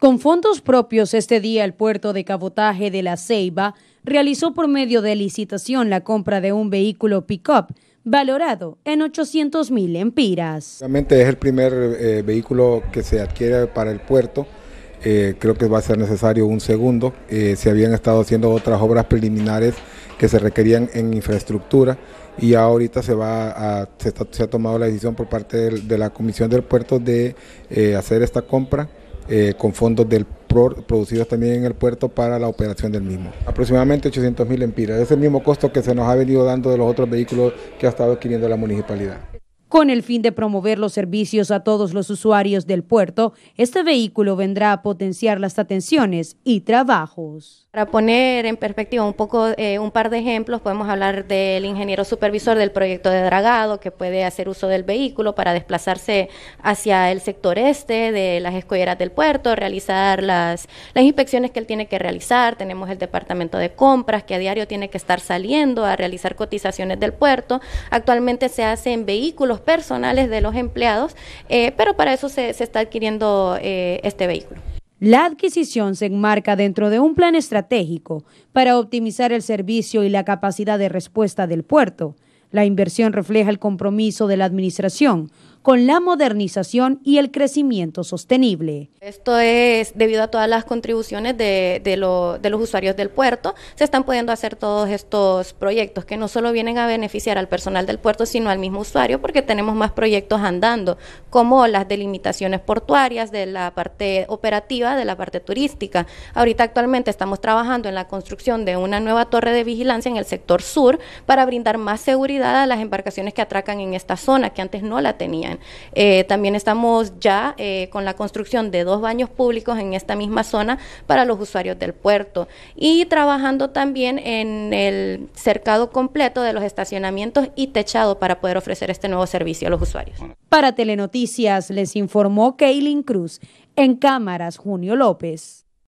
Con fondos propios, este día el puerto de cabotaje de La Ceiba realizó por medio de licitación la compra de un vehículo pick-up valorado en 800 mil empiras. Realmente es el primer eh, vehículo que se adquiere para el puerto. Eh, creo que va a ser necesario un segundo. Eh, se habían estado haciendo otras obras preliminares que se requerían en infraestructura y ahorita se va a, se, ha tomado la decisión por parte de la Comisión del Puerto de hacer esta compra eh, con fondos del PRO producidos también en el puerto para la operación del mismo. Aproximadamente 800 mil empiras. Es el mismo costo que se nos ha venido dando de los otros vehículos que ha estado adquiriendo la municipalidad. Con el fin de promover los servicios a todos los usuarios del puerto, este vehículo vendrá a potenciar las atenciones y trabajos. Para poner en perspectiva un poco, eh, un par de ejemplos, podemos hablar del ingeniero supervisor del proyecto de dragado que puede hacer uso del vehículo para desplazarse hacia el sector este de las escolleras del puerto, realizar las, las inspecciones que él tiene que realizar. Tenemos el departamento de compras que a diario tiene que estar saliendo a realizar cotizaciones del puerto. Actualmente se hace en vehículos personales de los empleados, eh, pero para eso se, está adquiriendo eh, este vehículo. La adquisición se enmarca dentro de un plan estratégico para optimizar el servicio y la capacidad de respuesta del puerto. La inversión refleja el compromiso de la Administración con la modernización y el crecimiento sostenible. Esto es debido a todas las contribuciones de, los usuarios del puerto. Se están pudiendo hacer todos estos proyectos que no solo vienen a beneficiar al personal del puerto, sino al mismo usuario, porque tenemos más proyectos andando, como las delimitaciones portuarias, de la parte operativa, de la parte turística. Ahorita actualmente estamos trabajando en la construcción de una nueva torre de vigilancia en el sector sur para brindar más seguridad a las embarcaciones que atracan en esta zona, que antes no la tenían. Eh, también. estamos ya eh, con la construcción de dos baños públicos en esta misma zona para los usuarios del puerto y trabajando también en el cercado completo de los estacionamientos y techado para poder ofrecer este nuevo servicio a los usuarios. Para Telenoticias les informó Kaylin Cruz en cámaras Junio López.